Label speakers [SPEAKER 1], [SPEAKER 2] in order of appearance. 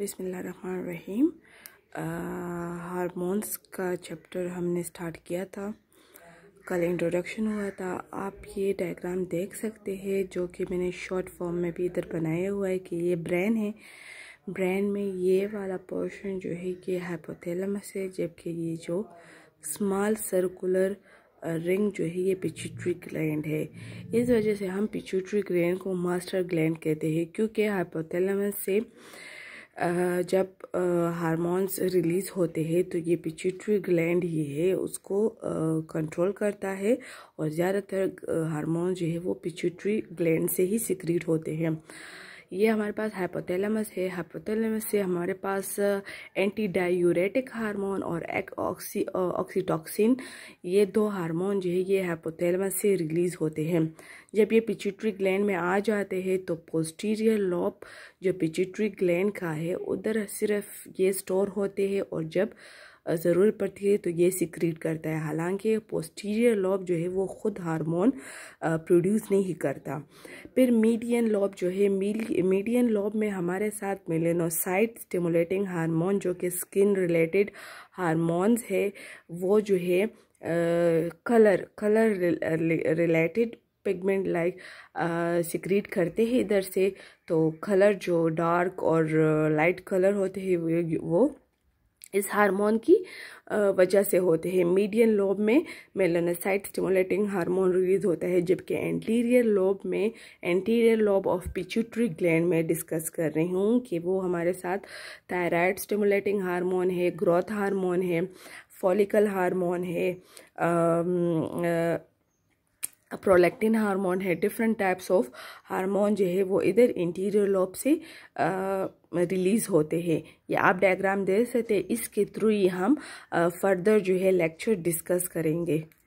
[SPEAKER 1] बिसमीम हारमोन्स का चैप्टर हमने स्टार्ट किया था कल इंट्रोडक्शन हुआ था आप ये डायग्राम देख सकते हैं जो कि मैंने शॉर्ट फॉर्म में भी इधर बनाया हुआ है कि ये ब्रेन है ब्रेन में ये वाला पोर्शन जो है कि हाइपोथैलेमस है जबकि ये जो स्मॉल सर्कुलर रिंग जो है ये पिचुट्री ग्लैंड है इस वजह से हम पिचुट्री ग्लैंड को मास्टर ग्लैंड कहते हैं क्योंकि हाइपोथैलेमस से जब हार्मोन्स रिलीज़ होते हैं तो ये पिच्यूटरी ग्लैंड ये है उसको कंट्रोल करता है और ज़्यादातर हार्मोन जो है वो पिच्यूटरी ग्लैंड से ही सिक्रीट होते हैं ये हमारे पास हाइपोथैलेमस है हाइपोथैलेमस से हमारे पास एंटी डायूरेटिक हारमोन और एक ऑक्सी ऑक्सीटॉक्सिन uh, ये दो हार्मोन जो है ये हाइपोथैलेमस से रिलीज़ होते हैं जब ये पिचिट्री ग्लैंड में आ जाते हैं तो पोस्टीरियर लॉप जो पिचिट्री ग्लैंड का है उधर सिर्फ ये स्टोर होते हैं और जब ज़रूरत पड़ती है तो ये सिक्रीट करता है हालांकि पोस्टीरियर लॉब जो है वो ख़ुद हार्मोन प्रोड्यूस नहीं करता फिर मीडियन लॉब जो है मीडियन लॉब में हमारे साथ मिलेनोसाइट स्टिमुलेटिंग हार्मोन जो कि स्किन रिलेटेड हार्मोन्स है वो जो है colour colour related pigment like secrete करते हैं इधर से तो कलर जो डार्क और लाइट कलर होते हैं वो इस हार्मोन की वजह से होते हैं मीडियन लोब में मेलोनोसाइट स्टिमुलेटिंग हार्मोन रिलीज होता है जबकि एंटीरियर लोब में anterior lobe of pituitary gland में डिस्कस कर रही हूँ कि वो हमारे साथ थायराइड स्टिमुलेटिंग हार्मोन है ग्रोथ हार्मोन है फॉलिकल हार्मोन है आ, आ, प्रोलेक्टिन हार्मोन है डिफरेंट टाइप्स ऑफ हार्मोन जो है वो इधर इंटीरियर लोब से रिलीज़ होते हैं ये आप डायग्राम दे सकते हैं इसके थ्रू ही हम फर्दर जो है लेक्चर डिस्कस करेंगे